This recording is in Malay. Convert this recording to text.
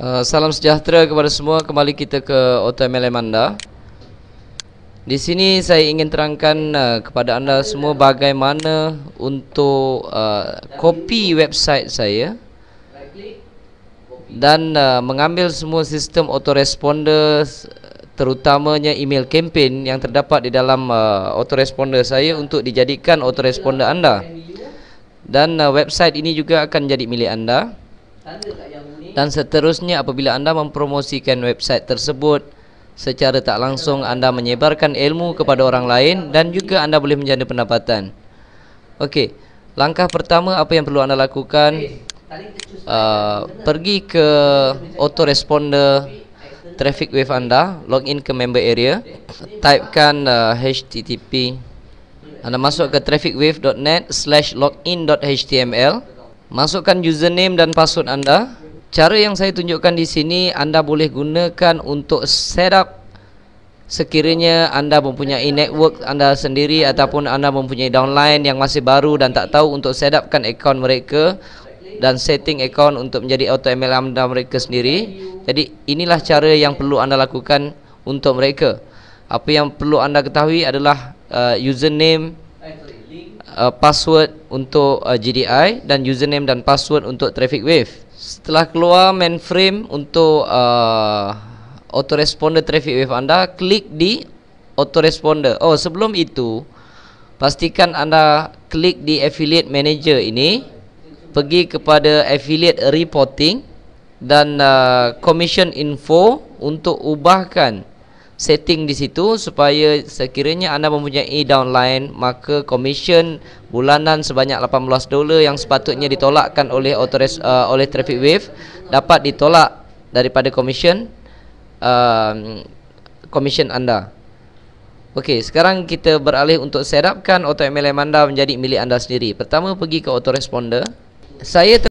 Eh, salam sejahtera kepada semua. Kembali kita ke OTML Manda. Di sini saya ingin terangkan uh, kepada anda semua bagaimana untuk eh, kopi uh, website saya dan uh, mengambil semua sistem autoresponder terutamanya email campaign yang terdapat di dalam uh, autoresponder saya untuk dijadikan autoresponder anda. Dan uh, website ini juga akan jadi milik anda. Dan seterusnya apabila anda mempromosikan website tersebut Secara tak langsung anda menyebarkan ilmu kepada orang lain Dan juga anda boleh menjana pendapatan Okey, langkah pertama apa yang perlu anda lakukan uh, Pergi ke autoresponder traffic wave anda Log in ke member area Typekan uh, ah, http Anda masuk ke trafficwave.net Slash login.html Masukkan username dan password anda. Cara yang saya tunjukkan di sini anda boleh gunakan untuk setup sekiranya anda mempunyai network anda sendiri ataupun anda mempunyai downline yang masih baru dan tak tahu untuk setupkan akaun mereka dan setting akaun untuk menjadi auto ML anda mereka sendiri. Jadi inilah cara yang perlu anda lakukan untuk mereka. Apa yang perlu anda ketahui adalah uh, username uh, password untuk uh, GDI dan username dan password untuk traffic wave. Setelah keluar mainframe untuk uh, autoresponder traffic wave anda, klik di autoresponder. Oh, sebelum itu, pastikan anda klik di affiliate manager ini, pergi kepada affiliate reporting dan uh, commission info untuk ubahkan setting di situ supaya sekiranya anda mempunyai downline maka komisen bulanan sebanyak 18 dolar yang sepatutnya ditolakkan oleh authorize uh, oleh Traffic Wave dapat ditolak daripada komisen uh, um, komisen anda. Okey, sekarang kita beralih untuk setupkan auto MLM anda menjadi milik anda sendiri. Pertama pergi ke autoresponder. Saya